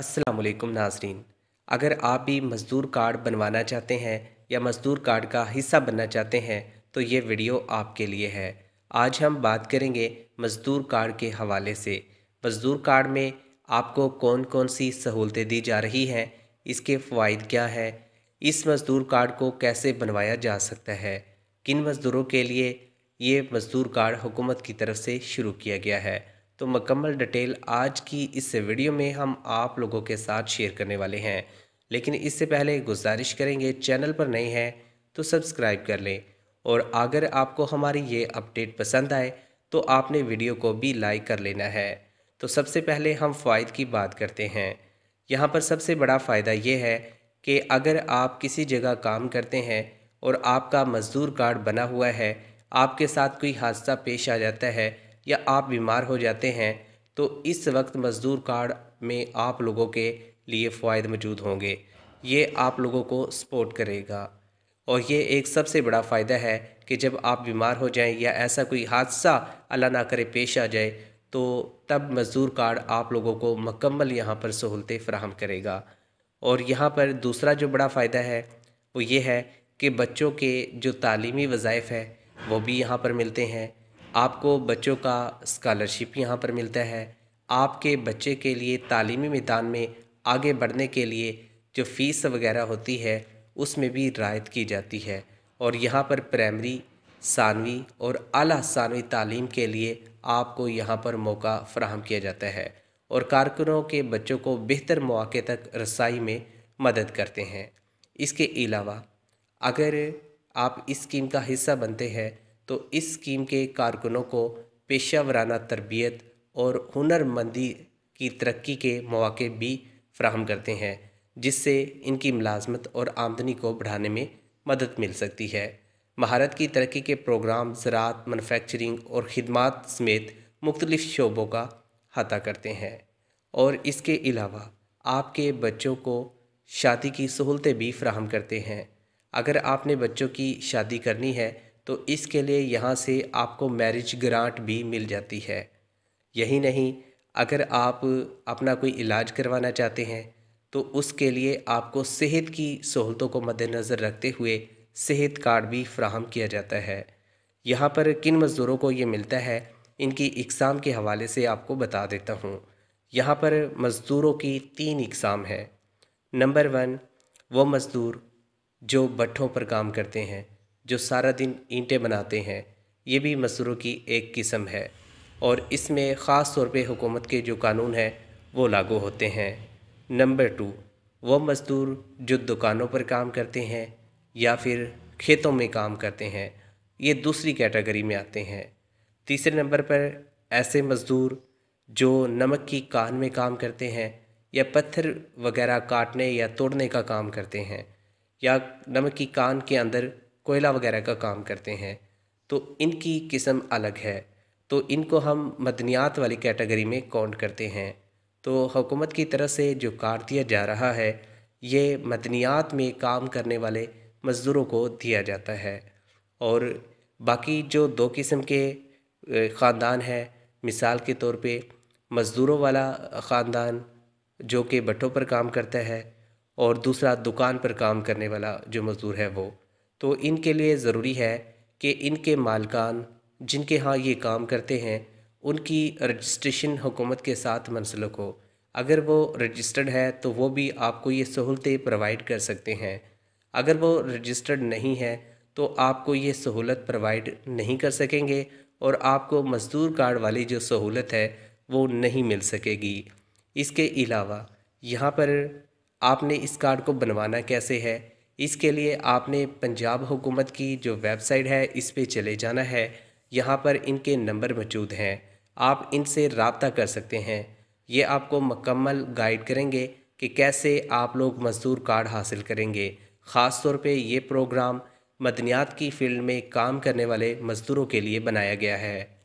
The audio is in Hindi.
असलकुम नाजरीन अगर आप भी मज़दूर कार्ड बनवाना चाहते हैं या मज़दूर कार्ड का हिस्सा बनना चाहते हैं तो ये वीडियो आपके लिए है आज हम बात करेंगे मज़दूर कार्ड के हवाले से मज़दूर कार्ड में आपको कौन कौन सी सहूलतें दी जा रही हैं इसके फ़वाद क्या है इस मज़दूर कार्ड को कैसे बनवाया जा सकता है किन मज़दूरों के लिए ये मज़दूर कार्ड हुकूमत की तरफ से शुरू किया गया है तो मकम्मल डिटेल आज की इस वीडियो में हम आप लोगों के साथ शेयर करने वाले हैं लेकिन इससे पहले गुजारिश करेंगे चैनल पर नए हैं तो सब्सक्राइब कर लें और अगर आपको हमारी ये अपडेट पसंद आए तो आपने वीडियो को भी लाइक कर लेना है तो सबसे पहले हम फ़ायद की बात करते हैं यहाँ पर सबसे बड़ा फ़ायदा ये है कि अगर आप किसी जगह काम करते हैं और आपका मज़दूर कार्ड बना हुआ है आपके साथ कोई हादसा पेश आ जाता है या आप बीमार हो जाते हैं तो इस वक्त मज़दूर कार्ड में आप लोगों के लिए फ़ायदे मौजूद होंगे ये आप लोगों को सपोर्ट करेगा और ये एक सबसे बड़ा फ़ायदा है कि जब आप बीमार हो जाएं या ऐसा कोई हादसा अल्लाह ना करे पेश आ जाए तो तब मज़दूर कार्ड आप लोगों को मकम्मल यहाँ पर सहूलतें फ़राहम करेगा और यहाँ पर दूसरा जो बड़ा फ़ायदा है वो ये है कि बच्चों के जो तालीमी वज़ाइफ़ है वो भी यहाँ पर मिलते हैं आपको बच्चों का स्कॉलरशिप यहाँ पर मिलता है आपके बच्चे के लिए तालीमी मैदान में आगे बढ़ने के लिए जो फ़ीस वगैरह होती है उसमें भी रायत की जाती है और यहाँ पर प्राइमरी सानवी और अला सानवी तालीम के लिए आपको यहाँ पर मौका फ्राहम किया जाता है और कारकुनों के बच्चों को बेहतर मौके तक रसाई में मदद करते हैं इसके अलावा अगर आप इस स्कीम का हिस्सा बनते हैं तो इस स्कीम के कारकुनों को पेशा वराना तरबियत और हुनरमंदी की तरक्की के मौक़े भी फ्राहम करते हैं जिससे इनकी मुलाजमत और आमदनी को बढ़ाने में मदद मिल सकती है महारत की तरक्की के प्रोग्राम ज़रात मनुफैक्चरिंग और ख़दमात समेत मुख्तलिफ़ शोबों का हाथा करते हैं और इसके अलावा आपके बच्चों को शादी की सहूलतें भी फ्राहम करते हैं अगर आपने बच्चों की शादी करनी है तो इसके लिए यहाँ से आपको मैरिज ग्रांट भी मिल जाती है यही नहीं अगर आप अपना कोई इलाज करवाना चाहते हैं तो उसके लिए आपको सेहत की सहूलतों को मद्देनज़र रखते हुए सेहत कार्ड भी फ्राहम किया जाता है यहाँ पर किन मज़दूरों को ये मिलता है इनकी इकसाम के हवाले से आपको बता देता हूँ यहाँ पर मज़दूरों की तीन इकसाम है नंबर वन वो मज़दूर जो भट्ठों पर काम करते हैं जो सारा दिन ईंटें बनाते हैं ये भी मज़दूरों की एक किस्म है और इसमें ख़ास तौर पे हुकूमत के जो कानून हैं वो लागू होते हैं नंबर टू वो मज़दूर जो दुकानों पर काम करते हैं या फिर खेतों में काम करते हैं ये दूसरी कैटेगरी में आते हैं तीसरे नंबर पर ऐसे मज़दूर जो नमक की कान में काम करते हैं या पत्थर वगैरह काटने या तोड़ने का काम करते हैं या नमक की कान के अंदर कोयला वगैरह का काम करते हैं तो इनकी किस्म अलग है तो इनको हम मदनियात वाली कैटेगरी में काउंट करते हैं तो हुकूमत की तरफ से जो कार दिया जा रहा है ये मदनियात में काम करने वाले मज़दूरों को दिया जाता है और बाकी जो दो किस्म के ख़ानदान हैं मिसाल के तौर पे मज़दूरों वाला ख़ानदान जो कि भट्टों पर काम करता है और दूसरा दुकान पर काम करने वाला जो मज़दूर है वो तो इनके लिए ज़रूरी है कि इनके मालकान जिनके यहाँ ये काम करते हैं उनकी रजिस्ट्रेशन हुकूमत के साथ मनसलक हो अगर वो रजिस्टर्ड है तो वो भी आपको ये सहूलतें प्रोवाइड कर सकते हैं अगर वो रजिस्टर्ड नहीं है तो आपको ये सहूलत प्रोवाइड नहीं कर सकेंगे और आपको मज़दूर कार्ड वाली जो सहूलत है वो नहीं मिल सकेगी इसके अलावा यहाँ पर आपने इस कार्ड को बनवाना कैसे है इसके लिए आपने पंजाब हुकूमत की जो वेबसाइट है इस पर चले जाना है यहाँ पर इनके नंबर मौजूद हैं आप इनसे रबता कर सकते हैं ये आपको मकम्मल गाइड करेंगे कि कैसे आप लोग मज़दूर कार्ड हासिल करेंगे ख़ास तौर पर ये प्रोग्राम मदनियात की फ़ील्ड में काम करने वाले मज़दूरों के लिए बनाया गया है